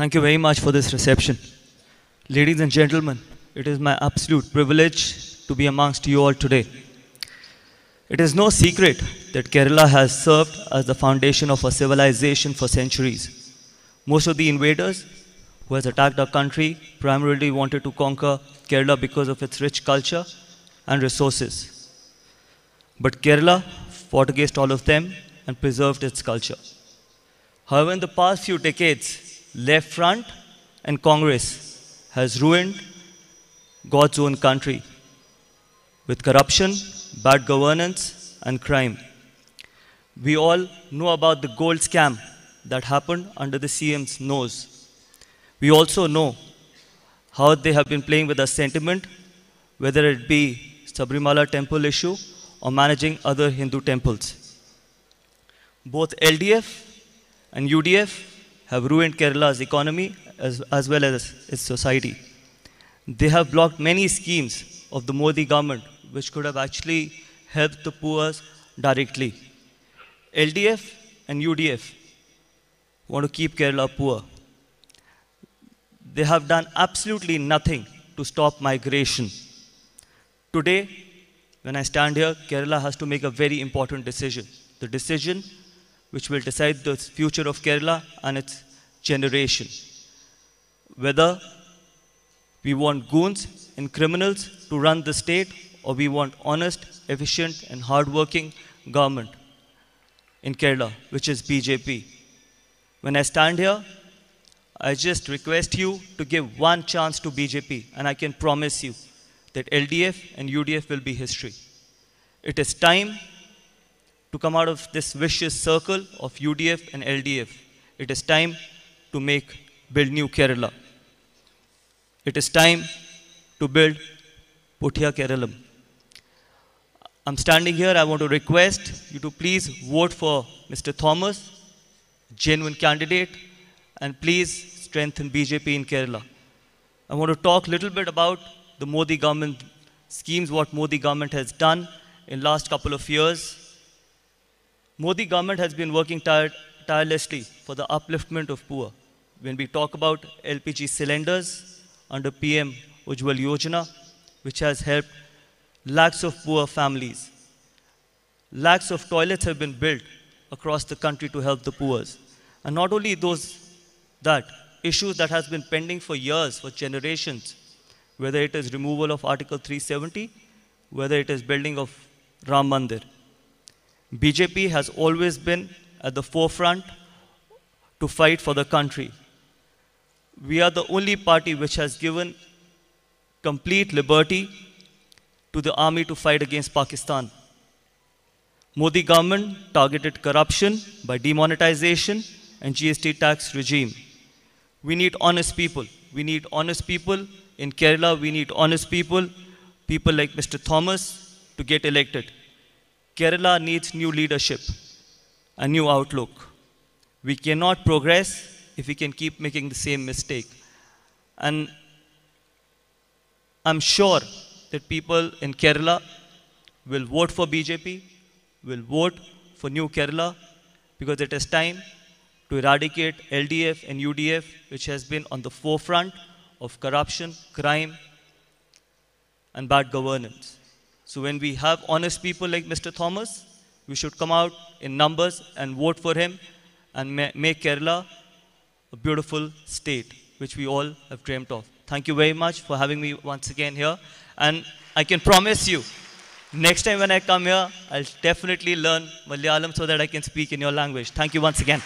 Thank you very much for this reception. Ladies and gentlemen, it is my absolute privilege to be amongst you all today. It is no secret that Kerala has served as the foundation of a civilization for centuries. Most of the invaders who has attacked our country primarily wanted to conquer Kerala because of its rich culture and resources. But Kerala fought against all of them and preserved its culture. However, in the past few decades, left front and Congress has ruined God's own country with corruption, bad governance, and crime. We all know about the gold scam that happened under the CM's nose. We also know how they have been playing with our sentiment, whether it be Sabrimala temple issue or managing other Hindu temples. Both LDF and UDF have ruined Kerala's economy as, as well as its society. They have blocked many schemes of the Modi government which could have actually helped the poor directly. LDF and UDF want to keep Kerala poor. They have done absolutely nothing to stop migration. Today, when I stand here, Kerala has to make a very important decision. The decision which will decide the future of Kerala and its generation. Whether we want goons and criminals to run the state or we want honest, efficient and hard-working government in Kerala, which is BJP. When I stand here, I just request you to give one chance to BJP and I can promise you that LDF and UDF will be history. It is time to come out of this vicious circle of UDF and LDF. It is time to make, build new Kerala. It is time to build Puthia Kerala. I'm standing here, I want to request you to please vote for Mr. Thomas, genuine candidate, and please strengthen BJP in Kerala. I want to talk a little bit about the Modi government schemes, what Modi government has done in last couple of years. Modi government has been working tire tirelessly for the upliftment of poor when we talk about LPG cylinders under PM Ujjwal Yojana, which has helped lakhs of poor families. Lakhs of toilets have been built across the country to help the poor. And not only those that, issues that has been pending for years, for generations, whether it is removal of Article 370, whether it is building of Ram Mandir. BJP has always been at the forefront to fight for the country we are the only party which has given complete liberty to the army to fight against Pakistan. Modi government targeted corruption by demonetization and GST tax regime. We need honest people. We need honest people. In Kerala, we need honest people, people like Mr. Thomas, to get elected. Kerala needs new leadership, a new outlook. We cannot progress if we can keep making the same mistake. And I'm sure that people in Kerala will vote for BJP, will vote for New Kerala, because it is time to eradicate LDF and UDF, which has been on the forefront of corruption, crime, and bad governance. So when we have honest people like Mr. Thomas, we should come out in numbers and vote for him and make Kerala a beautiful state, which we all have dreamt of. Thank you very much for having me once again here. And I can promise you, next time when I come here, I'll definitely learn Malayalam so that I can speak in your language. Thank you once again.